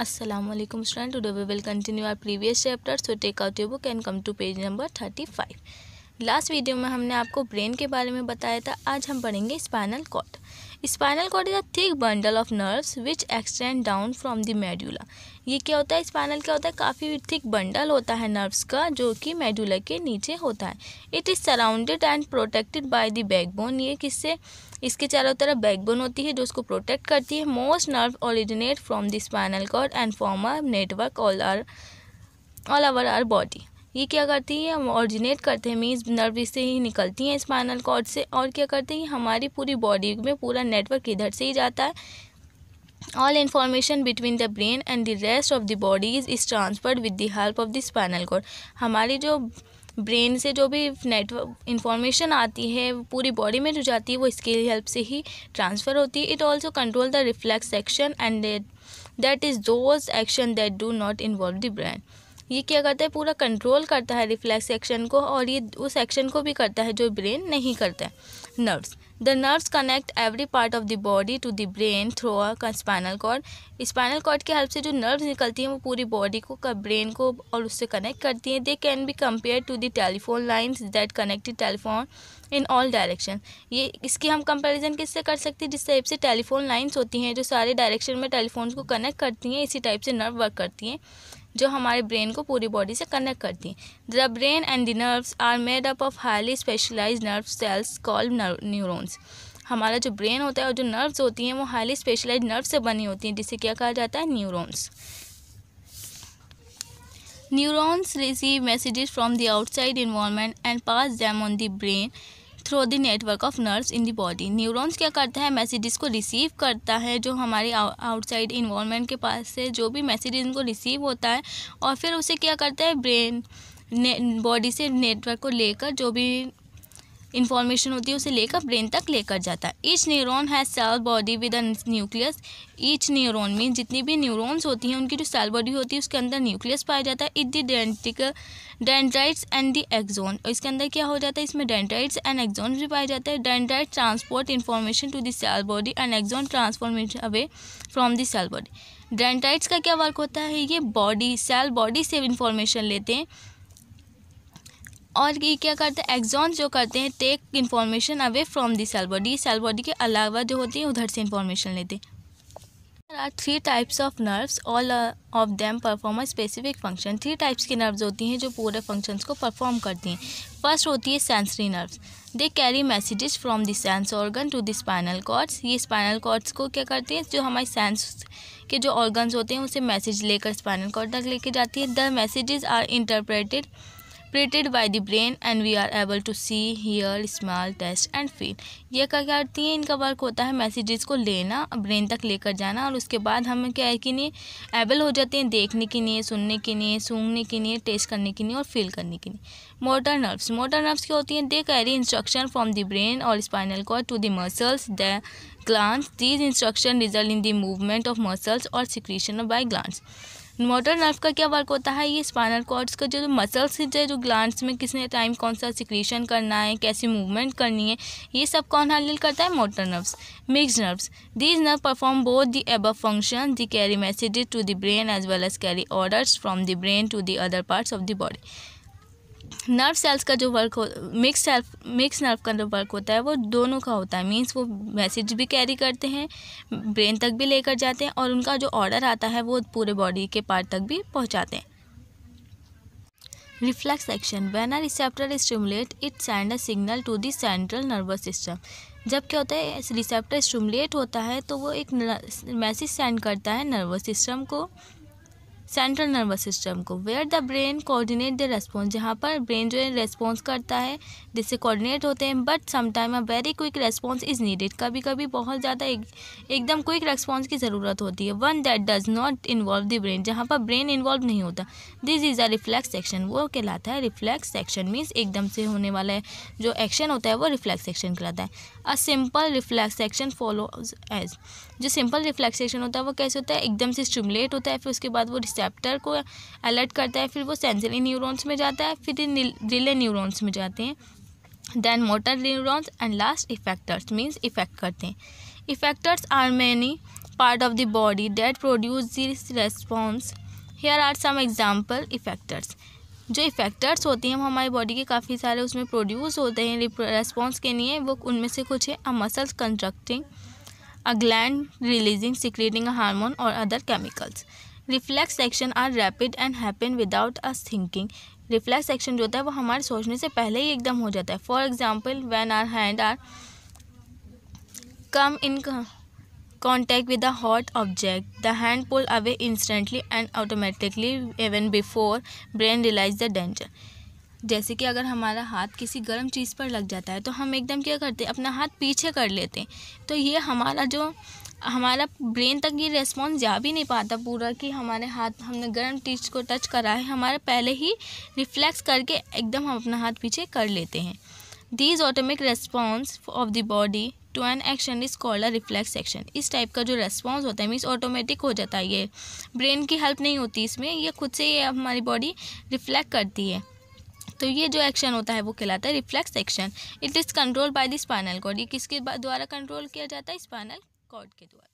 Aslam student today we will continue our previous chapter so take out you book and come to page number thirty five last video में हमने आपको brain के बारे में बताया था आज हम पढ़ेंगे spinal cord spinal cord is a thick bundle of nerves which extend down from the medulla ये क्या होता है स्पाइनल क्या होता है काफ़ी थिक बंडल होता है नर्व्स का जो कि मेड्यूला के नीचे होता है it is surrounded and protected by the backbone ये किससे इसके चारों तरफ बैकबोन होती है जो उसको प्रोटेक्ट करती है most nerve originate from the spinal cord and form a network all our all over our body ये क्या करती है हम ऑरिजिनेट करते हैं मीन्स नर्व से ही निकलती हैं स्पाइनल कॉर्ड से और क्या करते हैं हमारी पूरी बॉडी में पूरा नेटवर्क इधर से ही जाता है information between the brain and the rest of the body is is transferred with the help of the spinal cord हमारी जो ब्रेन से जो भी नेटवर्क इंफॉर्मेशन आती है पूरी बॉडी में जो जाती है वो इसके हेल्प से ही ट्रांसफ़र होती है it also control the reflex action and that is those action that do not involve the brain ये क्या करता है पूरा कंट्रोल करता है रिफ्लेक्स एक्शन को और ये उस एक्शन को भी करता है जो ब्रेन नहीं करता है nerves the nerves connect every part of the body to the brain through का स्पाइनल कॉर्ड स्पाइनल कॉर्ड की हेल्प से जो नर्व्स निकलती हैं वो पूरी बॉडी को का ब्रेन को और उससे कनेक्ट करती हैं they can be compare to the telephone lines that connected telephone in all direction ये इसकी हम कंपेरिजन किससे कर सकते हैं जिस टाइप से टेलीफोन लाइन्स होती हैं जो सारे डायरेक्शन में टेलीफोन को कनेक्ट करती हैं इसी टाइप से नर्व वर्क करती हैं जो हमारे ब्रेन को पूरी बॉडी से कनेक्ट करती हैं the brain and the nerves are made up of highly specialize nerve cells called neurons हमारा जो ब्रेन होता है और जो नर्व्स होती हैं वो हाईली स्पेशलाइज नर्व से बनी होती हैं जिसे क्या कहा जाता है neurons neurons receive messages from the outside environment and pass them on the brain through the network of nerves in the body neurons क्या करता है मैसेजेस को रिसीव करता है जो हमारे आउटसाइड इन्वॉर्मेंट के पास से जो भी मैसेज इनको रिसीव होता है और फिर उसे क्या करता है ब्रेन बॉडी से नेटवर्क को लेकर जो भी इंफॉर्मेशन होती है उसे लेकर ब्रेन तक लेकर जाता है each neuron has cell body with a nucleus each neuron में जितनी भी न्यूरोन्स होती हैं उनकी जो सेल बॉडी होती है उसके अंदर न्यूक्लियस पाया जाता है it the identical dendrites and the axon और इसके अंदर क्या हो जाता है इसमें डेंड्राइट्स एंड एक्जोन भी पाए जाते हैं dendrite transport information to the cell body and axon transformation away from the cell body dendrites का क्या वर्क होता है ये बॉडी सेल बॉडी से इन्फॉर्मेशन लेते हैं और ये क्या करते हैं एक्जॉन जो करते हैं take information away from the cell body cell body के अलावा जो होती है उधर से इन्फॉर्मेशन लेते हैं There are three types of nerves. All uh, of them perform a specific function. Three types की nerves होती हैं जो पूरे functions को perform करती हैं First होती है sensory nerves. They carry messages from the sense organ to the spinal cords ये स्पाइनल कॉर्ड्स को क्या करते हैं जो हमारे सेंस के जो ऑर्गन्स होते हैं उसे मैसेज लेकर स्पाइनल कॉर्ड तक लेके जाती है द मैसेजेस आर इंटरप्रेटेड प्रिटेड by the brain and we are able to see hear smell taste and feel ये क्या क्या करती है इनका वर्क होता है मैसेजेस को लेना ब्रेन तक लेकर जाना और उसके बाद हम क्या है कि नहीं एबल हो जाते हैं देखने के लिए सुनने के लिए सूंघने के लिए टेस्ट करने के लिए और फील करने के लिए मोटर नर्व्स मोटर नर्व्स क्या होती हैं they carry instruction from the brain और spinal cord to the muscles the glands these instruction result in the movement of muscles और secretion by glands motor nerve का क्या वर्क होता है ये स्पाइनल कॉर्ड्स का जो मसल्स है जो ग्लांड्स में किसने टाइम कौन सा सिक्रीशन करना है कैसी मूवमेंट करनी है ये सब कौन हैंडल करता है motor nerves mix nerves these nerve perform both the एब function they carry messages to the brain as well as carry orders from the brain to the other parts of the body nerve cells का जो work हो mix self mix nerve का जो work होता है वो दोनों का होता है मीन्स वो मैसेज भी कैरी करते हैं ब्रेन तक भी लेकर जाते हैं और उनका जो ऑर्डर आता है वो पूरे बॉडी के पार्ट तक भी पहुंचाते हैं reflex action when a receptor is it send a signal to to nervous system जब क्या होता है रिसेप्टर स्टिमुलेट होता है तो वो एक मैसेज सेंड करता है नर्वस सिस्टम को सेंट्रल नर्वस सिस्टम को where the brain coordinate the response जहाँ पर ब्रेन जो है रेस्पॉन्स करता है जिससे कोऑर्डिनेट होते हैं but sometime a very quick response is needed कभी कभी बहुत ज़्यादा एक, एकदम क्विक रेस्पॉन्स की ज़रूरत होती है one that does not involve the brain जहाँ पर ब्रेन इन्वॉल्व नहीं होता this is a reflex action वो कहलाता है रिफ्लेक्स एक्शन मीन्स एकदम से होने वाला है जो एक्शन होता है वो रिफ्लेक्स एक्शन कहलाता है a simple reflex action follows as जो सिंपल रिफ्लेक्स एक्शन होता है वो कैसे होता है एकदम से स्टिमुलेट होता है फिर उसके बाद वो रिसेप्टर को अलर्ट करता है फिर वो सेंसरी न्यूरॉन्स में जाता है फिर रिले न्यूरॉन्स में जाते हैं then motor neurons and last effectors means effect करते हैं effectors are many part of the body that produce this response here are some example effectors जो इफेक्टर्स होते हैं वो हमारी बॉडी के काफ़ी सारे उसमें प्रोड्यूस होते हैं रेस्पॉन्स के लिए वो उनमें से कुछ है a muscles constructing a gland releasing secreting a hormone और other chemicals reflex action are rapid and happen without us thinking reflex action जो होता है वो हमारे सोचने से पहले ही एकदम हो जाता है for example when our hand are come in contact with the hot object the hand pull away instantly and automatically even before brain realise the danger जैसे कि अगर हमारा हाथ किसी गर्म चीज़ पर लग जाता है तो हम एकदम क्या करते हैं अपना हाथ पीछे कर लेते हैं तो ये हमारा जो हमारा ब्रेन तक ये रेस्पॉन्स जा भी नहीं पाता पूरा कि हमारे हाथ हमने गर्म चीज़ को टच करा है हमारे पहले ही रिफ्लेक्स करके एकदम हम अपना हाथ पीछे कर लेते हैं these automatic response of the body to an action is called a reflex action इस टाइप का जो रेस्पॉन्स होता है मीन्स ऑटोमेटिक हो जाता है ये ब्रेन की हेल्प नहीं होती इसमें ये खुद से ये हमारी बॉडी रिफ्लेक्ट करती है तो ये जो एक्शन होता है वो कहलाता है reflex action it is control by the spinal cord ये किसके द्वारा कंट्रोल किया जाता है स्पाइनल कॉर्ड के द्वारा